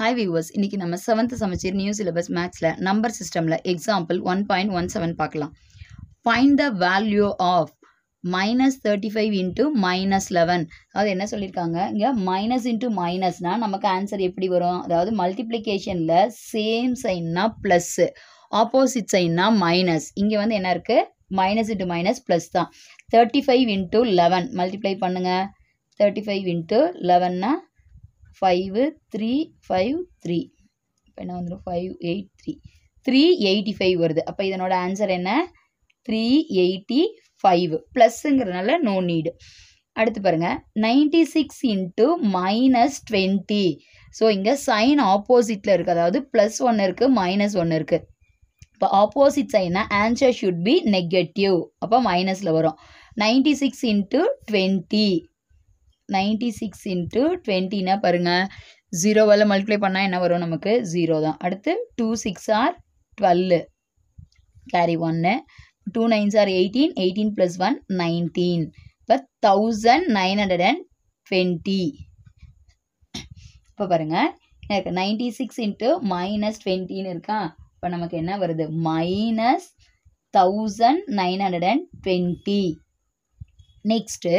hi viewers இன்னைக்கு நம்ம seventh chapter new syllabus மேக்ஸில் நம்பர் சிஸ்டமில் example one point one seven பார்க்கலாம் find the value of minus thirty five into minus eleven அதாவது என்ன சொல்லியிருக்காங்க இங்கே மைனஸ் இன்ட்டு மைனஸ்னால் நமக்கு ஆன்சர் எப்படி வரும் அதாவது மல்டிப்ளிகேஷனில் சேம் சைன்னா ப்ளஸ்ஸு ஆப்போசிட் சைன்னா மைனஸ் இங்கே வந்து என்ன இருக்குது மைனஸ் இன்ட்டு மைனஸ் ப்ளஸ் தான் thirty five into eleven multiply பண்ணுங்கள் தேர்ட்டி ஃபைவ் இன்ட்டு லெவன்னா ஃபைவு த்ரீ ஃபைவ் த்ரீ இப்போ என்ன வந்துடும் five eight three three eighty five வருது அப்போ இதனோட ஆன்சர் என்ன த்ரீ எயிட்டி ஃபைவ் ப்ளஸ்ஸுங்கிறதுனால நோ நீடு அடுத்து பாருங்கள் ninety six into minus twenty so இங்கே சைன் ஆப்போசிட்டில் இருக்குது அதாவது ப்ளஸ் ஒன்று இருக்குது மைனஸ் ஒன்று இருக்குது இப்போ ஆப்போசிட் சைனா ஆன்சர் ஷுட் பி நெகட்டிவ் அப்போ மைனஸில் வரும் ninety six into twenty ninety six into டுவெண்ட்டினா பாருங்கள் ஜீரோவால் மல்டிப்ளை பண்ணால் என்ன வரும் நமக்கு ஜீரோ தான் அடுத்து two six are twelve carry ஒன்று two nines are eighteen eighteen plus one nineteen இப்போ thousand nine hundred and twenty இப்போ பாருங்கள் எனக்கு நைன்டி சிக்ஸ் இன்ட்டு மைனஸ் டுவெண்ட்டின்னு இருக்கா இப்போ நமக்கு என்ன வருது minus thousand nine hundred and twenty next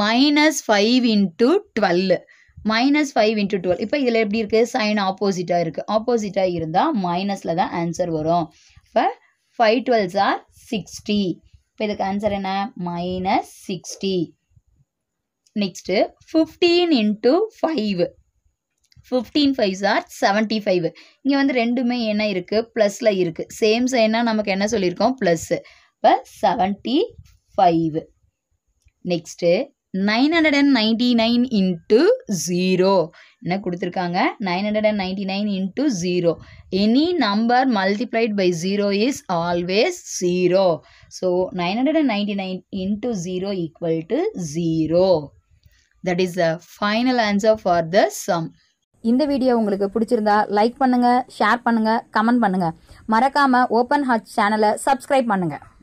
minus five into twelve minus five into twelve இப்போ இதில் எப்படி இருக்குது சைன் ஆப்போசிட்டாக இருக்குது ஆப்போசிட்டாக இருந்தால் மைனஸில் தான் ஆன்சர் வரும் இப்போ ஃபைவ் டுவெல்ஸ் ஆர் சிக்ஸ்டி இப்போ இதுக்கு ஆன்சர் என்ன minus sixty next fifteen into five fifteen fives are seventy five இங்கே வந்து ரெண்டுமே என்ன இருக்குது ப்ளஸில் இருக்குது சேம் சைன்னால் நமக்கு என்ன சொல்லியிருக்கோம் ப்ளஸ்ஸு இப்போ seventy five next nine hundred and ninety nine into zero என்ன கொடுத்துருக்காங்க nine hundred and ninety nine into zero any number multiplied by zero is always zero so nine hundred and ninety nine into zero equal to zero that is the final answer for the sum இந்த video உங்களுக்கு பிடிச்சிருந்தா like பண்ணுங்கள் share பண்ணுங்கள் comment பண்ணுங்கள் மறக்காமல் open heart சேனலை subscribe பண்ணுங்கள்